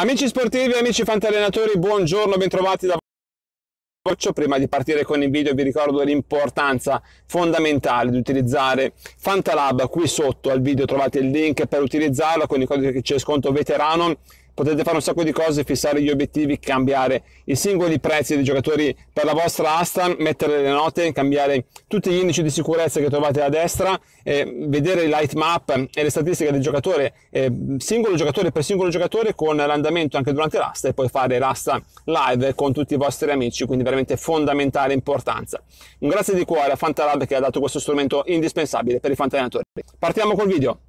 Amici sportivi, amici fantallenatori, buongiorno, bentrovati da Prima di partire con il video vi ricordo l'importanza fondamentale di utilizzare Fantalab. Qui sotto al video trovate il link per utilizzarlo con il codice che c'è sconto veterano potete fare un sacco di cose, fissare gli obiettivi, cambiare i singoli prezzi dei giocatori per la vostra asta, mettere le note, cambiare tutti gli indici di sicurezza che trovate a destra, eh, vedere i light map e le statistiche del giocatore, eh, singolo giocatore per singolo giocatore con l'andamento anche durante l'asta e poi fare l'asta live con tutti i vostri amici, quindi veramente fondamentale importanza. Un grazie di cuore a Fantalab che ha dato questo strumento indispensabile per i fantalinatori. Partiamo col video.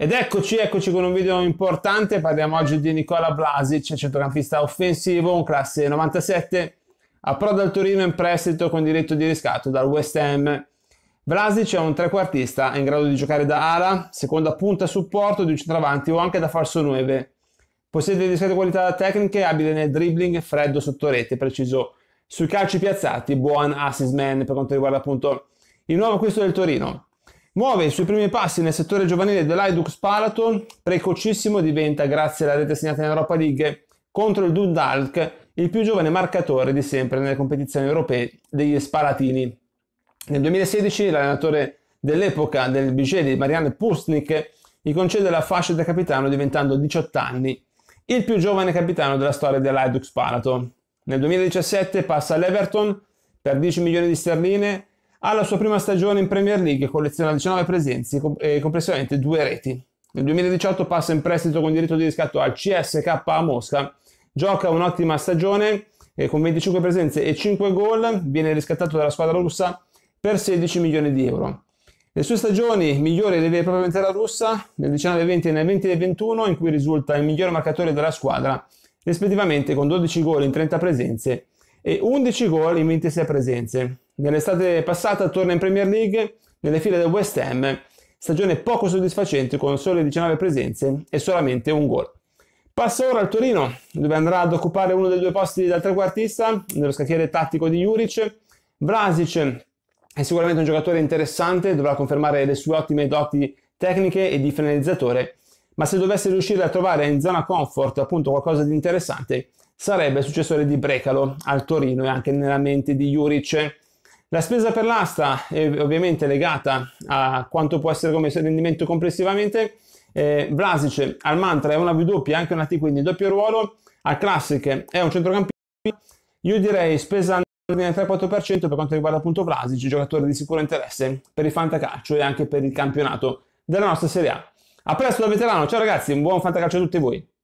Ed eccoci, eccoci con un video importante, parliamo oggi di Nicola Blasic, centrocampista offensivo, un classe 97, approda al Torino in prestito con diritto di riscatto dal West Ham. Vlasic è un trequartista è in grado di giocare da ala, seconda punta a supporto di un centravanti o anche da falso 9. Possiede discrete qualità tecniche, abile nel dribbling, freddo sotto rete, preciso sui calci piazzati, buon assist man per quanto riguarda appunto il nuovo acquisto del Torino. Muove i suoi primi passi nel settore giovanile dell'Aidux Palato, precocissimo diventa, grazie alla rete segnata in Europa League contro il Dundalk, il più giovane marcatore di sempre nelle competizioni europee degli Spalatini. Nel 2016 l'allenatore dell'epoca del Bigeli, Marianne Pustnik, gli concede la fascia da capitano diventando 18 anni, il più giovane capitano della storia dell'Aidux Palato. Nel 2017 passa all'Everton per 10 milioni di sterline alla sua prima stagione in Premier League colleziona 19 presenze e complessivamente due reti. Nel 2018 passa in prestito con diritto di riscatto al CSK a Mosca, gioca un'ottima stagione eh, con 25 presenze e 5 gol, viene riscattato dalla squadra russa per 16 milioni di euro. Le sue stagioni migliori le vede propriamente la russa nel 19-20 e nel 20-21 in cui risulta il migliore marcatore della squadra, rispettivamente con 12 gol in 30 presenze e 11 gol in 26 presenze. Nell'estate passata torna in Premier League nelle file del West Ham, stagione poco soddisfacente con sole 19 presenze e solamente un gol. Passa ora al Torino, dove andrà ad occupare uno dei due posti dal trequartista nello scacchiere tattico di Juric. Vlasic è sicuramente un giocatore interessante, dovrà confermare le sue ottime doti tecniche e di finalizzatore, ma se dovesse riuscire a trovare in zona comfort appunto qualcosa di interessante, sarebbe successore di Brecalo al Torino e anche nella mente di Juric la spesa per l'asta è ovviamente legata a quanto può essere come rendimento complessivamente. Eh, Vlasic al mantra è una W doppia, anche una T, quindi doppio ruolo. Al classic è un centrocampista. Io direi spesa ordine del 3-4% per quanto riguarda appunto Vlasic, giocatore di sicuro interesse per il fantacalcio e anche per il campionato della nostra Serie A. A presto da veterano, ciao ragazzi, un buon fantacalcio a tutti voi.